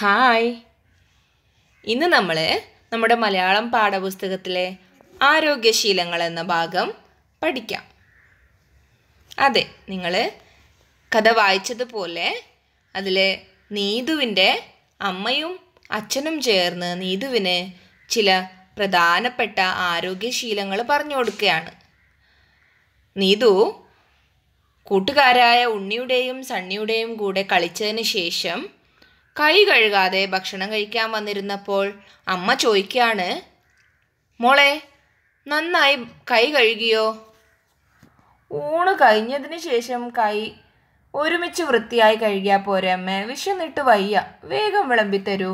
hi ഇന്ന് നമ്മൾ നമ്മുടെ മലയാളം പാഠപുസ്തകത്തിലെ ആരോഗ്യശീലങ്ങൾ എന്ന ഭാഗം പഠിക്കാം അതെ നിങ്ങൾ കഥ വായിച്ചതുപോലെ അതിൽ നീതുവിൻ്റെ അമ്മയും അച്ഛനും ചേർന്ന് നീതുവിന് ചില പ്രധാനപ്പെട്ട ആരോഗ്യശീലങ്ങൾ പറഞ്ഞു കൊടുക്കുകയാണ് നീതു കൂട്ടുകാരായ ഉണ്ണിയുടെയും സണ്ണിയുടെയും കൂടെ കളിച്ചതിന് ശേഷം കൈ കഴുകാതെ ഭക്ഷണം കഴിക്കാൻ വന്നിരുന്നപ്പോൾ അമ്മ ചോദിക്കുകയാണ് മോളെ നന്നായി കൈ കഴുകിയോ ഊണ് കഴിഞ്ഞതിന് ശേഷം കൈ ഒരുമിച്ച് വൃത്തിയായി കഴുകിയാൽ പോരെ അമ്മേ വിഷന്നിട്ട് വയ്യ വേഗം വിളമ്പിത്തരൂ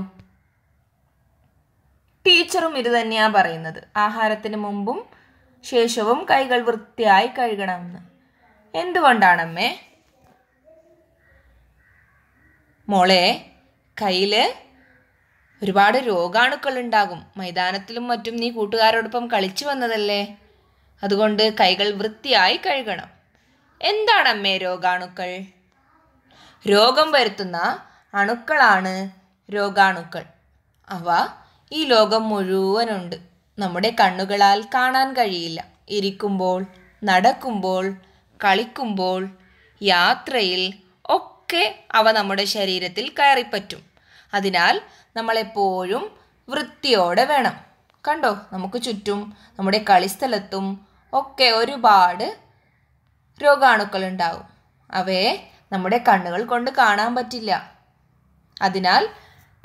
ടീച്ചറും ഇത് തന്നെയാണ് പറയുന്നത് ആഹാരത്തിന് മുമ്പും ശേഷവും കൈകൾ വൃത്തിയായി കഴുകണമെന്ന് എന്തുകൊണ്ടാണമ്മേ മോളെ കയ്യിൽ ഒരുപാട് രോഗാണുക്കൾ ഉണ്ടാകും മൈതാനത്തിലും മറ്റും നീ കൂട്ടുകാരോടൊപ്പം കളിച്ചു വന്നതല്ലേ അതുകൊണ്ട് കൈകൾ വൃത്തിയായി കഴുകണം എന്താണ് അമ്മേ രോഗാണുക്കൾ രോഗം വരുത്തുന്ന അണുക്കളാണ് രോഗാണുക്കൾ അവ ഈ ലോകം മുഴുവനുണ്ട് നമ്മുടെ കണ്ണുകളാൽ കാണാൻ കഴിയില്ല ഇരിക്കുമ്പോൾ നടക്കുമ്പോൾ കളിക്കുമ്പോൾ യാത്രയിൽ ഒക്കെ അവ നമ്മുടെ ശരീരത്തിൽ കയറിപ്പറ്റും അതിനാൽ നമ്മളെപ്പോഴും വൃത്തിയോടെ വേണം കണ്ടോ നമുക്ക് ചുറ്റും നമ്മുടെ കളിസ്ഥലത്തും ഒക്കെ ഒരുപാട് രോഗാണുക്കൾ ഉണ്ടാവും അവയെ നമ്മുടെ കണ്ണുകൾ കൊണ്ട് കാണാൻ പറ്റില്ല അതിനാൽ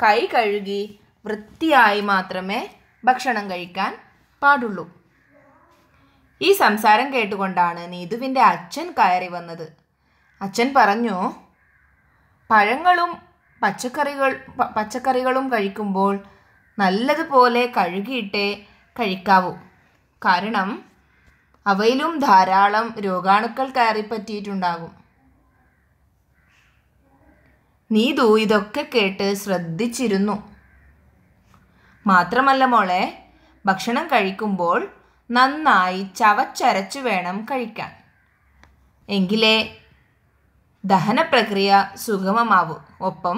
കൈ കഴുകി വൃത്തിയായി മാത്രമേ ഭക്ഷണം കഴിക്കാൻ പാടുള്ളൂ ഈ സംസാരം കേട്ടുകൊണ്ടാണ് നീതുവിൻ്റെ അച്ഛൻ കയറി വന്നത് അച്ഛൻ പറഞ്ഞു പഴങ്ങളും പച്ചക്കറികൾ പച്ചക്കറികളും കഴിക്കുമ്പോൾ നല്ലതുപോലെ കഴുകിയിട്ടേ കഴിക്കാവൂ കാരണം അവയിലും ധാരാളം രോഗാണുക്കൾ കയറിപ്പറ്റിയിട്ടുണ്ടാകും നീതു ഇതൊക്കെ കേട്ട് ശ്രദ്ധിച്ചിരുന്നു മാത്രമല്ല മോളെ ഭക്ഷണം കഴിക്കുമ്പോൾ നന്നായി ചവച്ചരച്ചു വേണം കഴിക്കാൻ എങ്കിലേ ദഹനപ്രക്രിയ സുഗമമാവൂ ഒപ്പം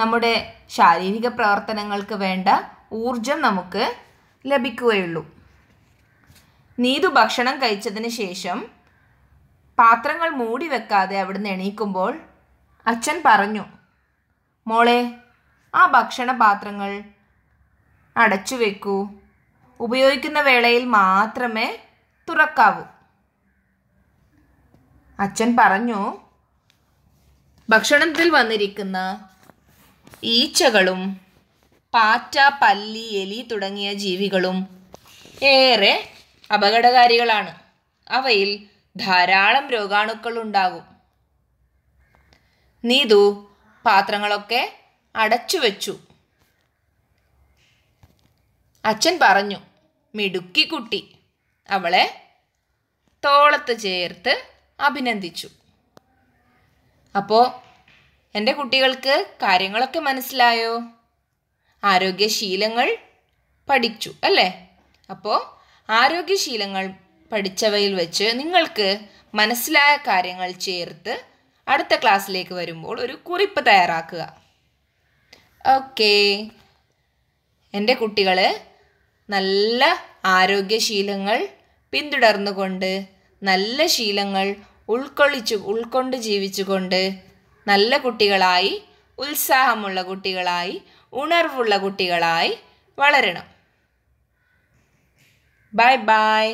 നമ്മുടെ ശാരീരിക പ്രവർത്തനങ്ങൾക്ക് വേണ്ട ഊർജം നമുക്ക് ലഭിക്കുകയുള്ളൂ നീതു ഭക്ഷണം കഴിച്ചതിന് ശേഷം പാത്രങ്ങൾ മൂടി വെക്കാതെ അവിടുന്ന് എണീക്കുമ്പോൾ അച്ഛൻ പറഞ്ഞു മോളെ ആ ഭക്ഷണ പാത്രങ്ങൾ അടച്ചു വെക്കൂ ഉപയോഗിക്കുന്ന വേളയിൽ മാത്രമേ തുറക്കാവൂ അച്ഛൻ പറഞ്ഞു ഭക്ഷണത്തിൽ വന്നിരിക്കുന്ന ഈച്ചകളും പാറ്റ പല്ലി എലി തുടങ്ങിയ ജീവികളും ഏറെ അപകടകാരികളാണ് അവയിൽ ധാരാളം രോഗാണുക്കൾ ഉണ്ടാകും നീതു പാത്രങ്ങളൊക്കെ അടച്ചു വെച്ചു അച്ഛൻ പറഞ്ഞു മിടുക്കി കുട്ടി അവളെ തോളത്ത് ചേർത്ത് അഭിനന്ദിച്ചു അപ്പോൾ എൻ്റെ കുട്ടികൾക്ക് കാര്യങ്ങളൊക്കെ മനസ്സിലായോ ആരോഗ്യശീലങ്ങൾ പഠിച്ചു അല്ലേ അപ്പോൾ ആരോഗ്യശീലങ്ങൾ പഠിച്ചവയിൽ വെച്ച് നിങ്ങൾക്ക് മനസ്സിലായ കാര്യങ്ങൾ ചേർത്ത് അടുത്ത ക്ലാസ്സിലേക്ക് വരുമ്പോൾ ഒരു കുറിപ്പ് തയ്യാറാക്കുക ഓക്കേ എൻ്റെ കുട്ടികൾ നല്ല ആരോഗ്യശീലങ്ങൾ പിന്തുടർന്നുകൊണ്ട് നല്ല ശീലങ്ങൾ ഉൾക്കൊള്ളിച്ചു ഉൾക്കൊണ്ട് ജീവിച്ചുകൊണ്ട് നല്ല കുട്ടികളായി ഉത്സാഹമുള്ള കുട്ടികളായി ഉണർവുള്ള കുട്ടികളായി വളരണം ബൈ ബൈ